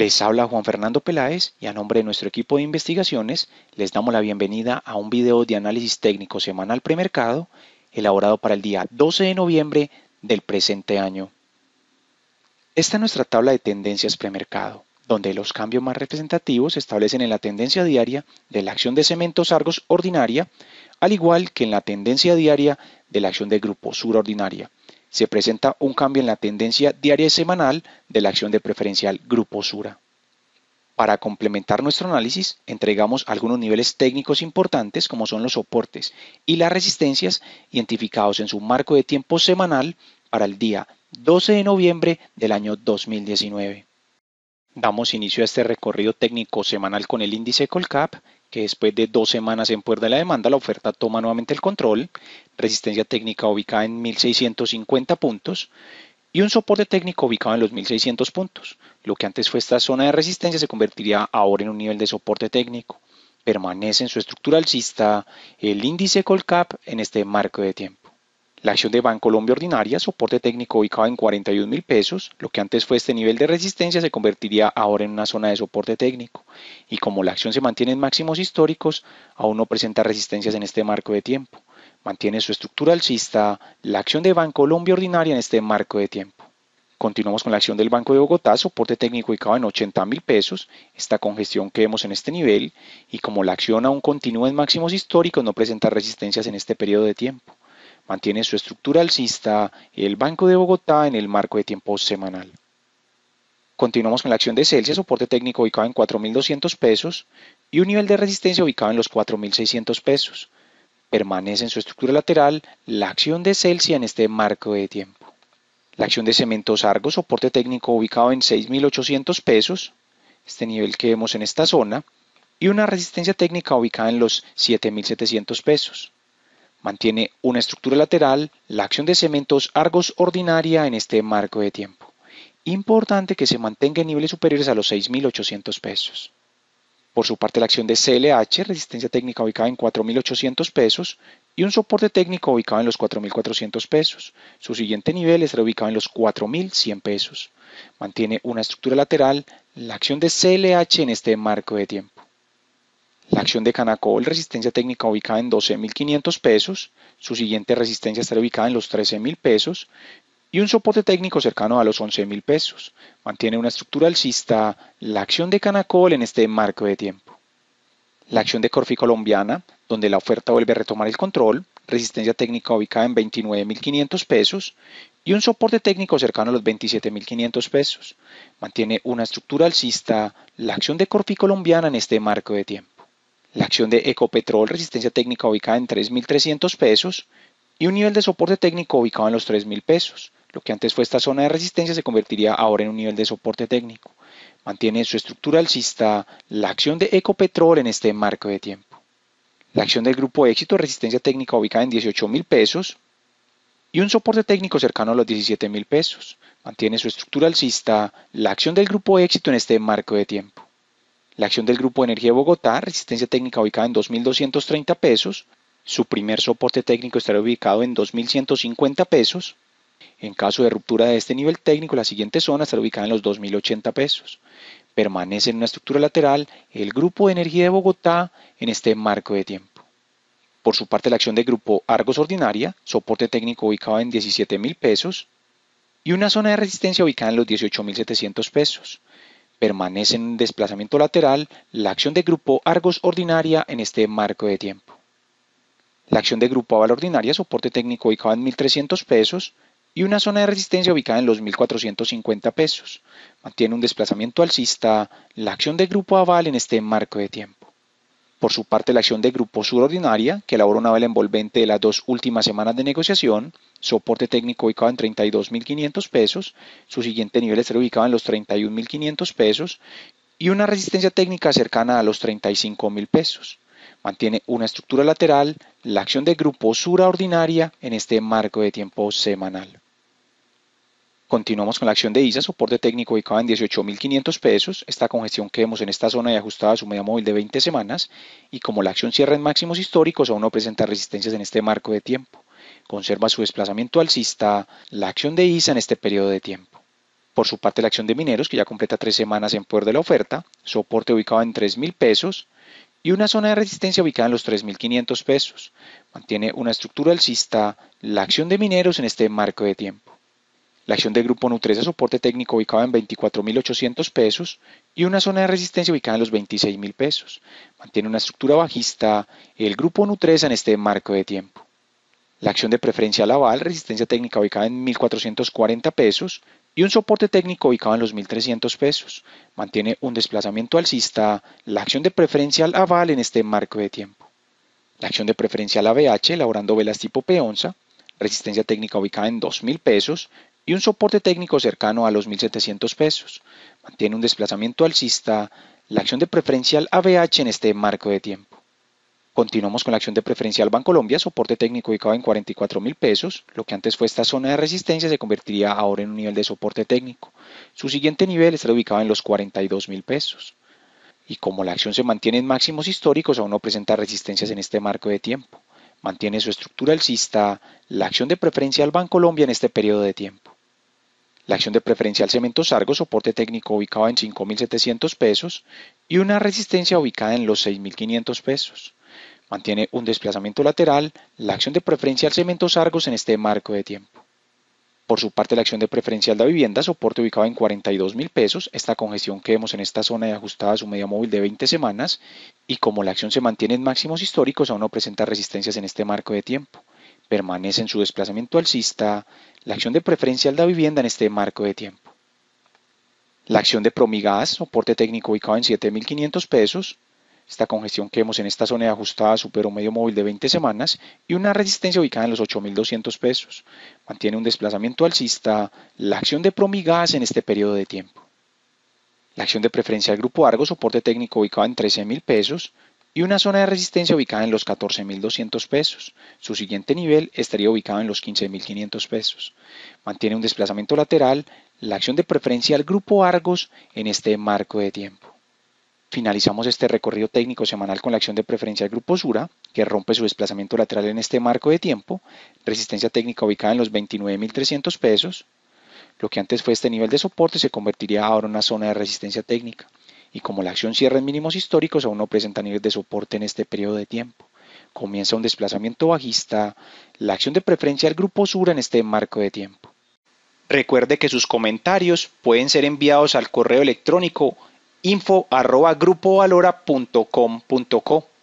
Les habla Juan Fernando Peláez y a nombre de nuestro equipo de investigaciones les damos la bienvenida a un video de análisis técnico semanal premercado elaborado para el día 12 de noviembre del presente año. Esta es nuestra tabla de tendencias premercado, donde los cambios más representativos se establecen en la tendencia diaria de la acción de cementos Argos ordinaria, al igual que en la tendencia diaria de la acción de grupo sur ordinaria se presenta un cambio en la tendencia diaria y semanal de la acción de preferencial Grupo Sura. Para complementar nuestro análisis, entregamos algunos niveles técnicos importantes como son los soportes y las resistencias identificados en su marco de tiempo semanal para el día 12 de noviembre del año 2019. Damos inicio a este recorrido técnico semanal con el índice Colcap, que después de dos semanas en puerta de la demanda, la oferta toma nuevamente el control, resistencia técnica ubicada en 1650 puntos y un soporte técnico ubicado en los 1600 puntos. Lo que antes fue esta zona de resistencia se convertiría ahora en un nivel de soporte técnico. Permanece en su estructura alcista el índice Colcap en este marco de tiempo. La acción de Bancolombia ordinaria, soporte técnico ubicado en 41 mil pesos, lo que antes fue este nivel de resistencia se convertiría ahora en una zona de soporte técnico. Y como la acción se mantiene en máximos históricos, aún no presenta resistencias en este marco de tiempo. Mantiene su estructura alcista la acción de Bancolombia ordinaria en este marco de tiempo. Continuamos con la acción del Banco de Bogotá, soporte técnico ubicado en 80 mil pesos, esta congestión que vemos en este nivel, y como la acción aún continúa en máximos históricos, no presenta resistencias en este periodo de tiempo. Mantiene su estructura alcista el Banco de Bogotá en el marco de tiempo semanal. Continuamos con la acción de Celsius, soporte técnico ubicado en 4.200 pesos y un nivel de resistencia ubicado en los 4.600 pesos. Permanece en su estructura lateral la acción de Celsius en este marco de tiempo. La acción de Cementos Argos, soporte técnico ubicado en 6.800 pesos, este nivel que vemos en esta zona, y una resistencia técnica ubicada en los 7.700 pesos. Mantiene una estructura lateral, la acción de cementos argos ordinaria en este marco de tiempo. Importante que se mantenga en niveles superiores a los 6.800 pesos. Por su parte, la acción de CLH, resistencia técnica ubicada en 4.800 pesos, y un soporte técnico ubicado en los 4.400 pesos. Su siguiente nivel estará ubicado en los 4.100 pesos. Mantiene una estructura lateral, la acción de CLH en este marco de tiempo. La acción de Canacol, resistencia técnica ubicada en 12.500 pesos, su siguiente resistencia estará ubicada en los 13.000 pesos y un soporte técnico cercano a los 11.000 pesos. Mantiene una estructura alcista la acción de Canacol en este marco de tiempo. La acción de Corfi Colombiana, donde la oferta vuelve a retomar el control, resistencia técnica ubicada en 29.500 pesos y un soporte técnico cercano a los 27.500 pesos. Mantiene una estructura alcista la acción de Corfi Colombiana en este marco de tiempo la acción de Ecopetrol, resistencia técnica ubicada en 3.300 pesos y un nivel de soporte técnico ubicado en los 3.000 pesos. Lo que antes fue esta zona de resistencia se convertiría ahora en un nivel de soporte técnico. Mantiene su estructura alcista la acción de Ecopetrol en este marco de tiempo. La acción del grupo éxito, resistencia técnica ubicada en 18.000 pesos y un soporte técnico cercano a los 17.000 pesos. Mantiene su estructura alcista la acción del grupo éxito en este marco de tiempo. La acción del Grupo de Energía de Bogotá, resistencia técnica ubicada en 2.230 pesos, su primer soporte técnico estará ubicado en 2.150 pesos. En caso de ruptura de este nivel técnico, la siguiente zona estará ubicada en los 2.080 pesos. Permanece en una estructura lateral el Grupo de Energía de Bogotá en este marco de tiempo. Por su parte, la acción del Grupo Argos Ordinaria, soporte técnico ubicado en 17.000 pesos y una zona de resistencia ubicada en los 18.700 pesos permanece en un desplazamiento lateral la acción de grupo Argos ordinaria en este marco de tiempo. La acción de grupo aval ordinaria, soporte técnico ubicado en 1.300 pesos y una zona de resistencia ubicada en los 1.450 pesos. Mantiene un desplazamiento alcista la acción de grupo aval en este marco de tiempo. Por su parte, la acción de grupo Ordinaria, que elaboró una vela envolvente de las dos últimas semanas de negociación, soporte técnico ubicado en 32.500 pesos, su siguiente nivel estará ubicado en los 31.500 pesos y una resistencia técnica cercana a los 35.000 pesos. Mantiene una estructura lateral, la acción de grupo sura ordinaria en este marco de tiempo semanal. Continuamos con la acción de ISA, soporte técnico ubicado en 18.500 pesos. Esta congestión que vemos en esta zona y ajustada a su media móvil de 20 semanas. Y como la acción cierra en máximos históricos, aún no presenta resistencias en este marco de tiempo. Conserva su desplazamiento alcista la acción de ISA en este periodo de tiempo. Por su parte, la acción de mineros, que ya completa tres semanas en poder de la oferta, soporte ubicado en 3.000 pesos y una zona de resistencia ubicada en los 3.500 pesos. Mantiene una estructura alcista la acción de mineros en este marco de tiempo. La acción de grupo Nutresa, soporte técnico ubicado en 24.800 pesos y una zona de resistencia ubicada en los 26.000 pesos. Mantiene una estructura bajista el grupo Nutresa en este marco de tiempo. La acción de preferencia aval, resistencia técnica ubicada en 1.440 pesos y un soporte técnico ubicado en los 1.300 pesos. Mantiene un desplazamiento alcista la acción de Preferencial aval en este marco de tiempo. La acción de preferencia ABH, elaborando velas tipo P11, resistencia técnica ubicada en 2.000 pesos y un soporte técnico cercano a los 1.700 pesos. Mantiene un desplazamiento alcista la acción de preferencial ABH en este marco de tiempo. Continuamos con la acción de preferencial Bancolombia, soporte técnico ubicado en 44,000 pesos. Lo que antes fue esta zona de resistencia se convertiría ahora en un nivel de soporte técnico. Su siguiente nivel estará ubicado en los 42,000 pesos. Y como la acción se mantiene en máximos históricos, aún no presenta resistencias en este marco de tiempo. Mantiene su estructura alcista la acción de preferencial Bancolombia en este periodo de tiempo la acción de preferencial Cementos Argos, soporte técnico ubicado en 5.700 pesos y una resistencia ubicada en los 6.500 pesos. Mantiene un desplazamiento lateral la acción de preferencial Cementos Argos en este marco de tiempo. Por su parte, la acción de preferencial de vivienda, soporte ubicado en $42,000, pesos, esta congestión que vemos en esta zona y ajustada a su media móvil de 20 semanas, y como la acción se mantiene en máximos históricos, aún no presenta resistencias en este marco de tiempo permanece en su desplazamiento alcista la acción de preferencial de vivienda en este marco de tiempo. La acción de Promigas, soporte técnico ubicado en 7.500 pesos, esta congestión que vemos en esta zona ajustada superó medio móvil de 20 semanas y una resistencia ubicada en los 8.200 pesos. Mantiene un desplazamiento alcista la acción de Promigas en este periodo de tiempo. La acción de preferencia del Grupo Argo, soporte técnico ubicado en 13.000 pesos, y una zona de resistencia ubicada en los 14.200 pesos. Su siguiente nivel estaría ubicado en los 15.500 pesos. Mantiene un desplazamiento lateral, la acción de preferencia al grupo Argos en este marco de tiempo. Finalizamos este recorrido técnico semanal con la acción de preferencia del grupo Sura, que rompe su desplazamiento lateral en este marco de tiempo, resistencia técnica ubicada en los 29.300 pesos. Lo que antes fue este nivel de soporte se convertiría ahora en una zona de resistencia técnica y como la acción cierra en mínimos históricos, aún no presenta niveles de soporte en este periodo de tiempo. Comienza un desplazamiento bajista, la acción de preferencia del grupo Sura en este marco de tiempo. Recuerde que sus comentarios pueden ser enviados al correo electrónico info.grupovalora.com.co.